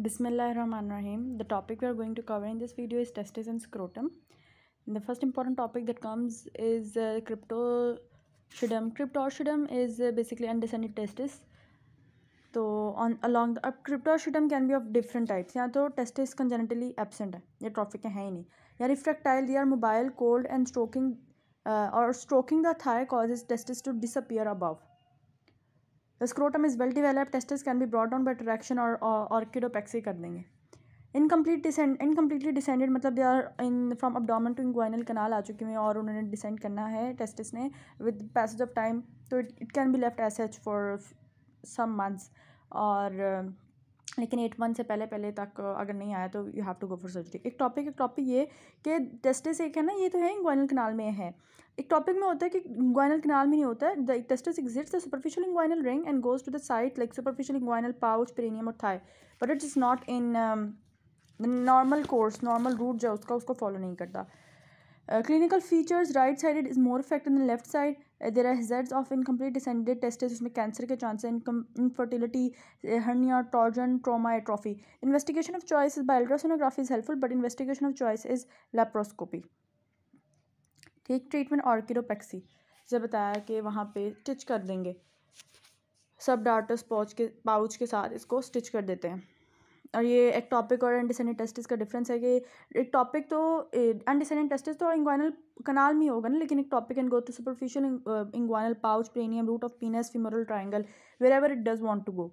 Bismillahirrahmanirrahim. The topic we are going to cover in this video is testes and scrotum. And the first important topic that comes is uh, cryptoshidum. Cryptoshidum is uh, basically undescended testes. तो on along अब cryptorchidism can be of different types या तो testis कंजेनेटली absent है या traffic है ही नहीं या retractile they are mobile cold and stroking और stroking the thigh causes testis to disappear above the scrotum is well develop testis can be brought down by traction और ऑर्किडोपैक्सी कर देंगे इनकम्प्लीट डिसेंड इनकम्प्लीटली डिसेंडेड मतलब they are in from abdomen to inguinal canal आ चुके हैं और उन्होंने descend करना है टेस्टिस ने विद पैसेज ऑफ टाइम तो it it can be left S H for some months और लेकिन एट मंथ से पहले पहले तक अगर नहीं आया तो you have to go for surgery एक टॉपिक एक टॉपिक ये कि टेस्टिस एक है ना ये तो है इंग्वाइनल कनाल में है एक टॉपिक में होता है कि इंग्वाइनल कनाल में नहीं होता है the testis exits the superficial inguinal ring and goes to the site like superficial inguinal pouch perineum और thigh but it is not in normal course normal route जो है उसका उसको फॉलो नहीं करता clinical features right side is more effect in left side there are uh, of incomplete descended test incomplete उसमें cancer के chance infertility hernia torsion trauma atrophy investigation of choice is by ultrasonography is helpful but investigation of choice is laparoscopy ठीक treatment orchidopexy जब बताया कि वहाँ पे stitch कर देंगे सब डार्टस पाउच के पाउच के साथ इसको स्टिच कर देते हैं और ये एक टॉपिक और एंडीसेनेट टेस्टिस का डिफरेंस है कि एक टॉपिक तो एंडीसेनेट टेस्टिस तो इंग्वाइनल कनाल में होगा ना लेकिन एक topic and go to superficial inguinal pouch perineum root of penis femoral triangle wherever it does want to go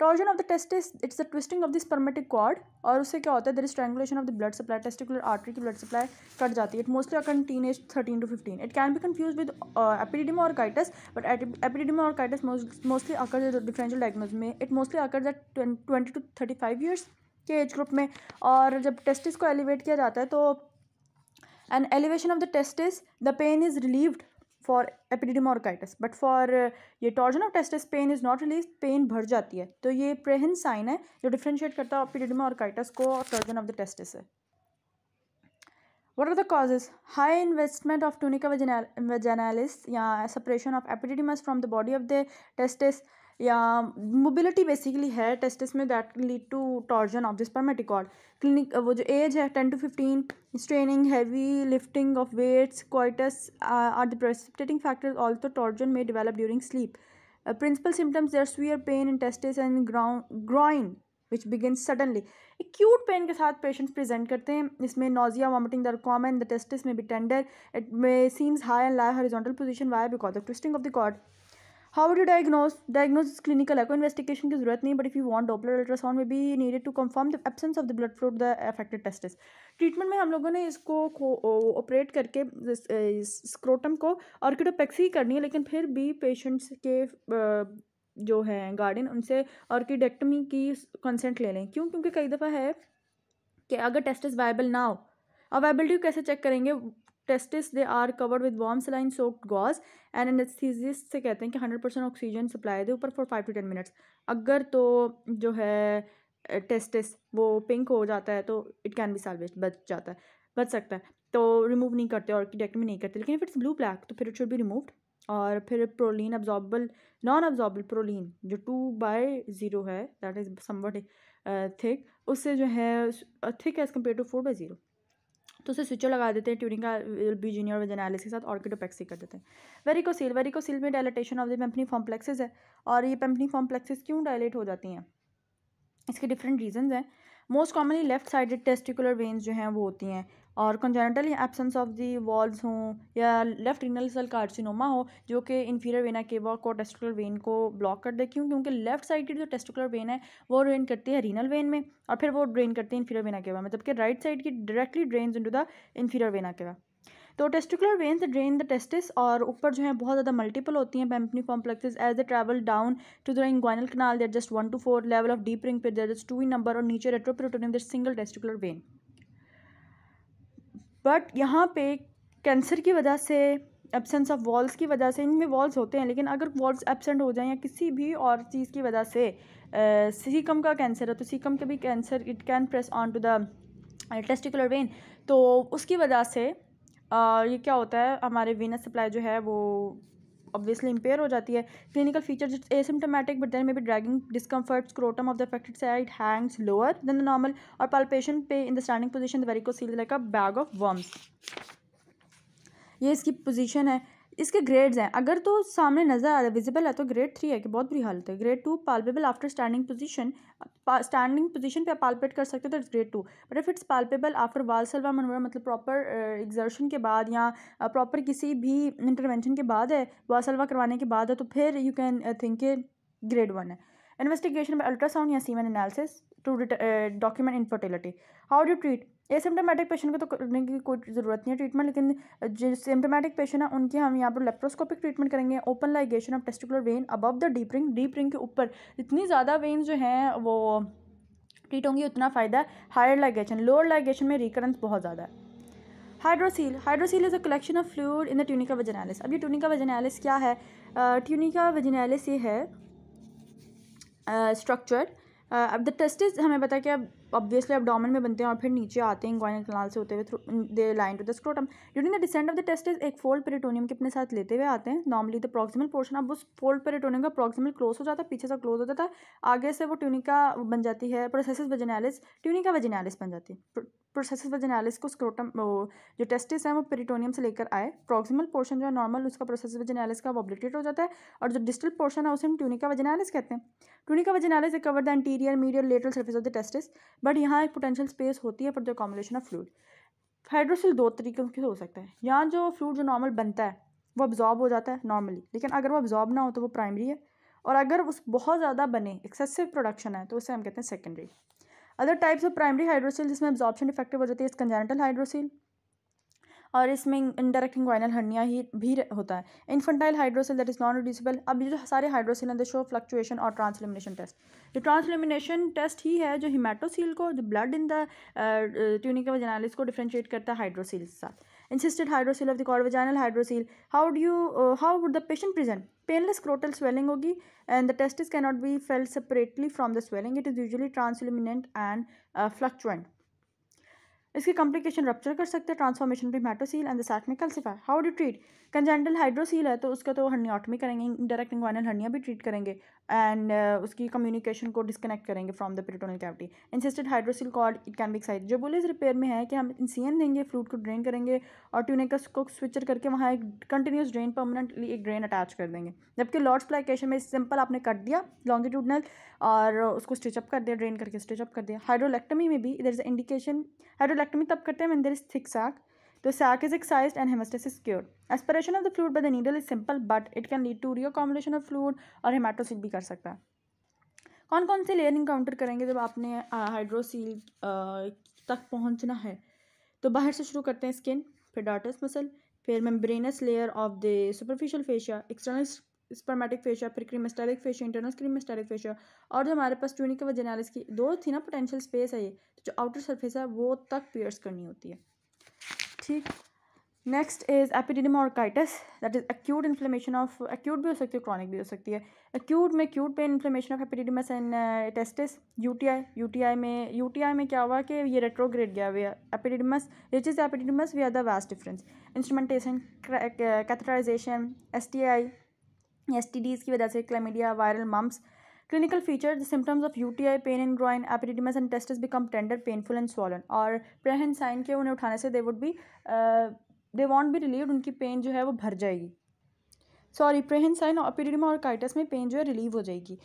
torsion of the testis it's the twisting of this spermatic cord और उससे क्या होता है there is strangulation of the blood supply testicular artery की blood supply cut जाती है it mostly occur teen age thirteen to fifteen it can भी confuse with epididymo और काइटस but epididymo orchitis mostly occur differential diagnose में it mostly occur that twenty to thirty five years के age group में और जब testis को elevate किया जाता है तो an elevation of the testis the pain is relieved for epididymo orchitis but for ये torsion of testis pain is not release pain भर जाती है तो ये प्रेहन साइन है जो डिफ्रेंशिएट करता है एपिडिडिमा ऑर्काइटिस को और टॉर्जन ऑफ द टेस्टिस है what are the causes high investment of tunica vaginalis या separation of epididymis from the body of the testis या मोबिलिटी बेसिकली है टेस्टिस में that lead to torsion of this spermatic cord clinic वो जो age है ten to fifteen straining heavy lifting of weights coitus are the precipitating factors also torsion में develop during sleep principal symptoms there severe pain in testis and groin which begin suddenly acute pain के साथ patients present करते हैं इसमें nausea vomiting there common the testis में be tender it may seems high and lie horizontal position why because the twisting of the cord how do diagnose diagnose clinical है कोई investigation की जरूरत नहीं but if you want Doppler ultrasound में भी needed to confirm the absence of the blood flow the affected testis treatment में हम लोगों ने इसको ऑपरेट करके स्क्रोटम को ऑर्किडोपेक्सी करनी है लेकिन फिर भी पेशेंट्स के जो हैं गार्डन उनसे ऑर्किडेक्टमी की कंसेंट ले लें क्यों क्योंकि कई दफ़ा है कि अगर टेस्टिस वायबल ना हो अवेबिलिटी कैसे चेक करेंगे testis they are covered with warm saline soaked gauze and anaesthesia से कहते हैं कि हंड्रेड परसेंट ऑक्सीजन सप्लाई दे ऊपर for five to ten minutes अगर तो जो है टेस्टिस वो पिंक हो जाता है तो इट कैन बी सालवेज बच जाता है बच सकता है तो रिमूव नहीं करते और डेक्ट में नहीं करते लेकिन इफ इट्स ब्लू ब्लैक तो फिर इट शुड भी रिमूव्ड और फिर prolene absorbable non absorbable prolene जो टू बाय ज़ीरो है दैट इज़ समवट थिक उससे जो है thick as compare to four by zero तो उसे स्विचो लगा देते हैं ट्यूरिंग का बी जूनियर वेजनालिस के साथ ऑर्किडोपैक्सी कर देते हैं वेरिकोसील वेरिकोसिल में dilatation of the pampiniform plexuses है और ये पेम्पनी फॉम्प्लेक्सेस क्यों डायलेट हो जाती हैं इसके डिफरेंट रीजंस हैं most commonly left sided testicular veins जो हैं वो होती हैं और congenital absence of the valves हो या लेफ्ट रिनल सेल कार्सिनोमा हो जो कि इन्फीरियर वेना केवा को टेस्टिकुलर वेन को ब्लॉक कर दे क्यों क्योंकि लेफ्ट साइड की जो टेस्टिकुलर वेन है वो ड्रेन करती है रीनल वेन में और फिर वो ड्रेन करती है इन्फीरियर वेना केवा में जबकि राइट साइड की directly drain into the inferior vena cava तो testicular veins drain the testis और ऊपर जो है बहुत ज़्यादा मल्टीपल होती हैं pampiniform complexes as the travel down to the inguinal canal there just one two four level of deep ring पे there just two in number और नीचे retroperitoneum there single testicular vein but यहाँ पे cancer की वजह से absence of walls की वजह से इनमें वॉल्स होते हैं लेकिन अगर वॉल्स एबसेंट हो जाएँ या किसी भी और चीज़ की वजह से सीकम का कैंसर है तो सीकम का भी cancer it can press on to the testicular vein तो उसकी वजह से आ, ये क्या होता है हमारे वीनस सप्लाई जो है वो ऑब्वियसली इंपेयर हो जाती है clinical features it's symptomatic but then may be dragging discomfort scrotum of the affected side hangs lower than the normal और पाल्पेशन पे in the standing position the varicocele like a bag of worms ये इसकी position है इसके grades हैं अगर तो सामने नज़र आ रहा है विजिबल है तो ग्रेड थ्री है कि बहुत बुरी हालत है grade two palpable after standing position standing position पे आप पालपेट कर सकते हो it's grade two but if it's palpable after Valsalva Manwar मतलब प्रॉपर एग्जर्शन uh, के बाद या प्रॉपर uh, किसी भी इंटरवेंशन के बाद है वाल सलवा करवाने के बाद है तो फिर you can think grade one है इन्वेस्टिगेशन में अल्ट्रासाउंड या semen analysis to document infertility how do treat asymptomatic patient को तो करने की कोई ज़रूरत नहीं है ट्रीटमेंट लेकिन जो सिम्टोमेटिक पेशेंट है उनके हम यहाँ पर लेप्रोस्कोपिक ट्रीटमेंट करेंगे open ligation of testicular vein above the deep ring deep ring के ऊपर इतनी ज़्यादा वेन जो हैं वो ट्रीट होंगी उतना फ़ायदा है हायर लाइगेशन लोअर लाइगेशन में रिकरेंस बहुत ज़्यादा है hydrocele hydrocele is a collection of fluid in the tunica vaginalis अब ये ट्यूनिका वजनालिस क्या है ट्यूनिका वजनालिस ये है स्ट्रक्चर अब द टेस्टिस हमें पता है कि अब ऑब्वियसली डोमिन में बनते हैं और फिर नीचे आते हैं इंग्वाइनल कनाल से होते हुए through the line to the scrotum during the descent of the testis एक फोल्ड पेरिटोनियम के अपने साथ लेते हुए आते हैं नॉर्मली द प्रॉक्सिमल पोर्शन अब उस फोल्ड पेरिटोनियम का प्रॉक्सिमल क्लोज हो जाता है पीछे से क्लोज हो जाता है आगे से वो ट्यूनिका बन जाती है प्रोसेस वजनालिस ट्यूनिका वजनालिस बन जाती है प्रोसेस वजनालिस को स्क्रोटम जो टेस्टिस है वो पेरिटोनियम से लेकर आए प्रॉक्सिमल पोर्शन जो है नॉर्मल उसका प्रोसेस वजनालिस का वो ऑब्लिटेट हो जाता है और जो डिस्टल पोर्शन है उसे हम ट्यूनिका वजनालिस कहते हैं tunica vaginalis cover the interior medial lateral surface of the testis but यहाँ एक पोटेंशियल स्पेस होती है for the accommodation of fluid hydrocele दो तरीके से हो सकता है यहाँ जो फ्लूड जो नॉर्मल बनता है वो अब्जॉर्ब हो जाता है नॉर्मली लेकिन अगर वो अब्जॉर्ब ना हो तो वो प्राइमरी है और अगर उस बहुत ज़्यादा बने एक्सेसिव प्रोडक्शन है तो उसे हम कहते हैं secondary other types of primary hydrocele जिसमें एब्जॉर्प्शन इफेक्टिव हो जाती है इस कंजेंटल हाइड्रोसिल और इसमें इंडायरेक्ट इंग्वाइनल हंडिया ही भी होता है infantile hydrocele that is non reducible अब जो सारे हाइड्रोसिल हैं शो फ्लक्चुएशन और ट्रांसलिमिनेशन टेस्ट ये ट्रांसलिमिनेशन टेस्ट ही है जो हिमाटोसील को जो ब्लड इन द ट्यूनिकवजनालिस को डिफ्रेंशिएट करता है हाइड्रोसिल के साथ encysted hydrocele of the cord vaginal hydrocele how do you how would the patient present painless scrotal swelling होगी and the test is cannot be felt separately from the swelling it is usually transilluminant and fluctuant इसकी complication rupture कर सकते हैं transformation भी haematocele and the sac में calcify how do treat congenital hydrocele है तो उसका तो हर्नियाटमी करेंगे इंडायरेक्ट इंग्वाइनल हर्निया भी ट्रीट करेंगे एंड uh, उसकी कम्युनिकेशन को डिसकनेक्ट करेंगे from the peritoneal cavity encysted hydrocele cord it can be excised जो बोले इस रिपेयर में है कि हम इंसियन देंगे फ्रूट को ड्रेन करेंगे और ट्यूनिकस को स्विचर करके वहाँ एक कंटिन्यूस ड्रेन परमानेंटली एक ड्रेन अटैच कर देंगे जबकि लॉर्ड्स प्लाइकेशन में सिंपल आपने कट दिया लॉन्गिट्यूडनल और उसको स्टिचअप कर दिया ड्रेन करके स्टिचअप कर दिया हाइड्रोलेक्टमी में भी इधर इज इंडिकेशन हाइड्रोलेक्टमी तब करते हैं मैं इधर is thick sac sac is excise and and hemostasis cured. Of the the fluid the needle is simple but it can lead to reaccumulation of fluid और हेमाटोसिल भी कर सकता है कौन कौन से लेयर इंकाउंटर करेंगे जब आपने हाइड्रोसील तक पहुंचना है तो बाहर से शुरू करते हैं स्किन फिर डार्टस मसल फिर membranous layer of the superficial fascia external spermatic fascia फिर cremasteric fascia internal cremasteric fascia और जो हमारे पास ट्यूनिक वजनालिस की दो थी ना पोटेंशियल स्पेस है ये तो जो आउटर सरफेस है वो तक पियर्स करनी होती है ठीक next is epididymo orchitis that is acute inflammation of acute भी हो सकती है क्रॉनिक भी हो सकती है एक्यूट में acute pain inflammation of epididymis and testis U U T I T I में यू टी आई में क्या हुआ कि ये रेट्रोग्रेड गया हुआ epididymis reach is epididymis via the vas deferens instrumentation catheterisation S T I S T Ds की वजह से chlamydia viral mumps clinical feature symptoms of U T I pain in groin, epididymis and test become tender painful and swollen और sign के उन्हें उठाने से they would be they won't be relieve उनकी pain जो है वो भर जाएगी सॉरी प्रहन और एपिडिडिमा और काइटस में पेन जो है रिलीव हो जाएगी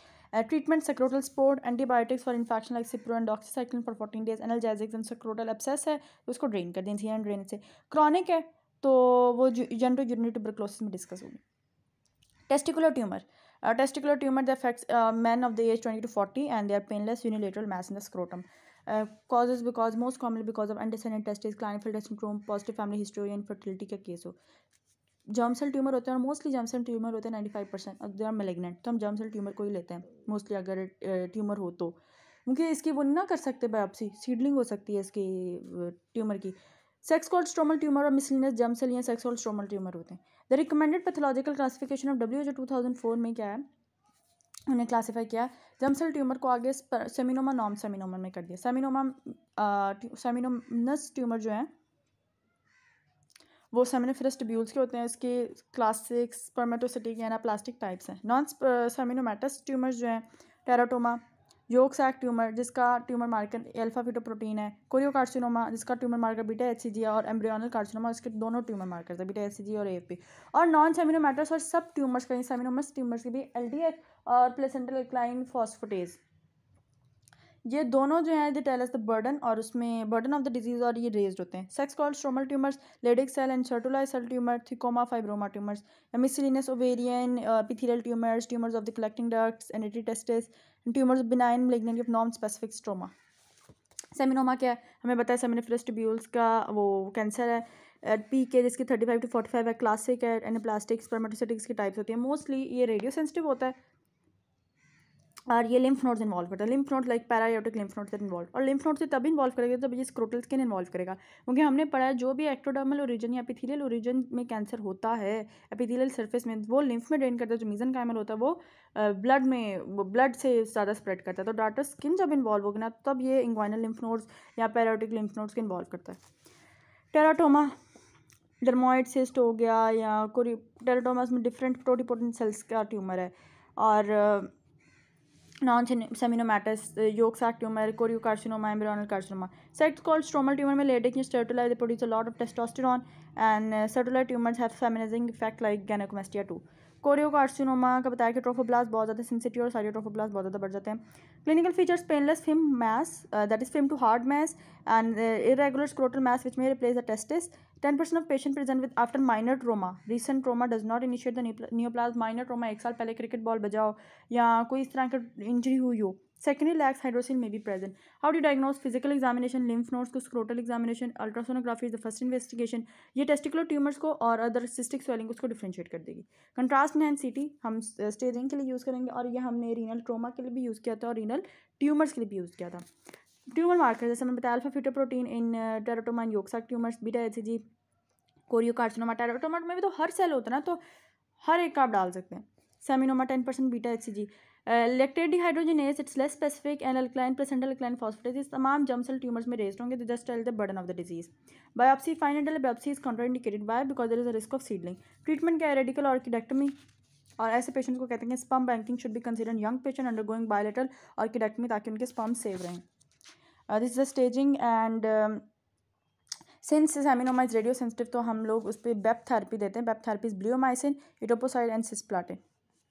treatment scrotal support antibiotics for infection like cipro and doxycycline for fourteen days analgesics and scrotal abscess है तो उसको ड्रेन कर दें एंड ड्रेन से क्रॉनिक है तो वो जेंटो यूनिट ट्यूबरक्लोसिस में डिस्कस होगी testicular tumour testicular tumour the man of the age twenty to forty and they are painless unilateral mass in the scrotum causes because most commonly because of undescended testis Klinefelter syndrome positive family history या fertility का case हो germ cell tumour होते हैं और mostly जमसल tumour होते हैं ninety five percent they are malignant तो हम जमसल ट्यूमर को ही लेते हैं मोस्टली अगर ट्यूमर uh, हो तो क्योंकि इसकी वो ना कर सकते आपसी सीडलिंग हो सकती है इसकी ट्यूमर uh, की सेक्स कॉल स्ट्रोमल ट्यूमर और मिसलिनस जमसल या सेक्स कॉल स्ट्रोमल ट्यूमर होते हैं the recommended pathological classification of WHO two thousand four में क्या है उन्हें क्लासीफाई किया जमसेल ट्यूमर को आगे सेमिनोमा नॉम सेमिनोमा में कर दिया सेमिनोमा सेमिनोमस ट्यूमर जो है वो सेमिनोफिरस ट्यूब्यूल्स के होते हैं इसके क्लासिक्स सिक्स के ना प्लास्टिक टाइप्स हैं नॉन सेमिनोमेटस ट्यूमर जो हैं टेराटोमा सैक ट्यूमर जिसका ट्यूमर मार्कर एल्फा फिटोप्रोटीन है कार्सिनोमा जिसका tumour marker beta H C है और एम्ब्रियोनल कार्सिनोमा इसके दोनों ट्यूमर मार्कर है बीटा एच सी जी और ए पी और नॉन सेमिनोमेटर्स और सब ट्यूमर्स कहीं सेमिनोमस ट्यूमर्स की भी एल और प्लेसेंटल एक्लाइन फॉस्फोटेज ये दोनों जो है they tell us the burden और उसमें बर्डन ऑफ द डिजीज़ और ये रेज्ड होते हैं sex cord stromal tumours Leydig cell and Sertoli cell tumour thecoma fibroma tumours miscellaneous ovarian epithelial tumours tumours of the collecting ducts and testis tumours benign malignant of non specific stroma seminoma क्या है हमें बताया है सेमिनिफ्रस्ट का वो cancer है peak जिसकी thirty five to forty five है क्लासिक है एंड प्लास्टिक्स परमेटोसिटिक्स की टाइप्स होती है मोस्टली ये रेडियो सेंसिटिव होता है और ये लिम्फ नोड्स इन्वॉल्व करता है lymph node like paraaortic lymph node से इन्वॉल्व और लिम्फ नोड से तब इन्वॉल्व करेगा तब ये स्क्रोटल स्किन इन्वॉल्व करेगा क्योंकि हमने पढ़ा है जो भी एक्टोडर्मल ओरिजन या एपिथीलियल ओरिजन में कैंसर होता है एपिथीलियल सर्फेस में वो लिम्फ में ड्रेन करता है जो मीजन कैमल होता है वो ब्लड में ब्लड से ज़्यादा स्प्रेड करता है तो डाटा स्किन जब इन्वॉल्व होगी ना तब ये इंग्वाइनल लिम्फ नोड्स या पैरायोटिक लिम्फ नोड्स को इन्वॉल्व करता है टेराटोमा डर्मोइड सिस्ट हो गया या कोई टेराटोमा में डिफरेंट प्रोटीपोटेंट सेल्स का ट्यूमर है और non-seminomatous, uh, yolk sac tumor, carcinoma, embryonal carcinoma. Sects called stromal tumor may latex in stertuli. They produce a lot of testosterone and uh, cellular tumors have feminizing effect like gynecomastia too. Chorio का carcinoma का बताया कि trophoblast बहुत ज़्यादा sensitive और trophoblast बहुत ज़्यादा बढ़ जाते हैं clinical features painless firm mass that is firm to hard mass and irregular scrotal mass which may replace the testis ten percent of patient present with after minor trauma recent trauma does not initiate the neoplasm minor trauma एक साल पहले cricket ball बजाओ या कोई इस तरह की injury हुई हो सेकेंडरी लैक्स हाइड्रोसिल में भी present how do diagnose physical examination lymph nodes को scrotal examination ultrasonography the first investigation ये टेस्टिकुलर ट्यूमर्स को और अदर सिस्टिक स्वेलिंग उसको डिफ्रेंशिएट कर देगी कंट्रास्ट नैन सिटी हम स्टेजिंग uh, के लिए यूज़ करेंगे और ये हमने रीनल ट्रोमा के लिए भी यूज़ किया था और रीनल ट्यूमर्स के लिए भी यूज़ किया था ट्यूमर मार्कर जैसे हमें बताया alpha fetoprotein in teratoma yolk sac tumours beta H G choriocarcinoma teratoma में भी तो हर सेल होता है ना तो हर एक का आप डाल सकते हैं seminoma ten percent beta H C G elevated as it's less specific and alkaline present alkaline phosphatase तमाम जमसल ट्यूमर्स में रेस्ट होंगे just tell the burden of the disease biopsy fine biopsy is contraindicated by because there is a risk of seedling treatment क्या है radical ऑर्किडेक्टमी और ऐसे patient को कहते हैं स्पम बैंकिंग शुड भी consider young patient undergoing bilateral orchidectomy ताकि उनके स्पम सेव रहें this is the staging and since seminoma is radiosensitive तो हम लोग उस पर बेप थेरेपी देते हैं BEP therapy is bleomycin etoposide and cisplatin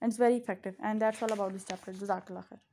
and it's very effective and that's all about this chapter jazakallah khair